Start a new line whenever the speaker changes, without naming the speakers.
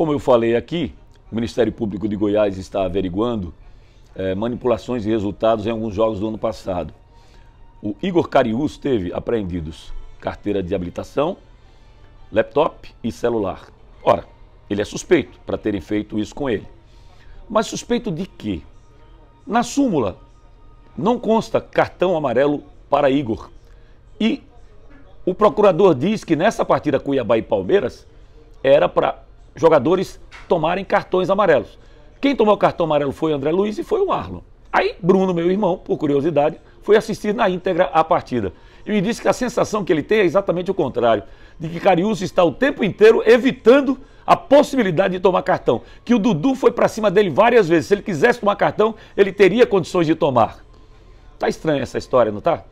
Como eu falei aqui, o Ministério Público de Goiás está averiguando é, manipulações e resultados em alguns jogos do ano passado. O Igor Cariús teve apreendidos carteira de habilitação, laptop e celular. Ora, ele é suspeito para terem feito isso com ele. Mas suspeito de quê? Na súmula não consta cartão amarelo para Igor. E o procurador diz que nessa partida Cuiabá e Palmeiras era para jogadores tomarem cartões amarelos. Quem tomou o cartão amarelo foi André Luiz e foi o Arlon. Aí Bruno, meu irmão, por curiosidade, foi assistir na íntegra a partida. E me disse que a sensação que ele tem é exatamente o contrário, de que Cariúso está o tempo inteiro evitando a possibilidade de tomar cartão, que o Dudu foi para cima dele várias vezes. Se ele quisesse tomar cartão, ele teria condições de tomar. Tá estranha essa história, não tá?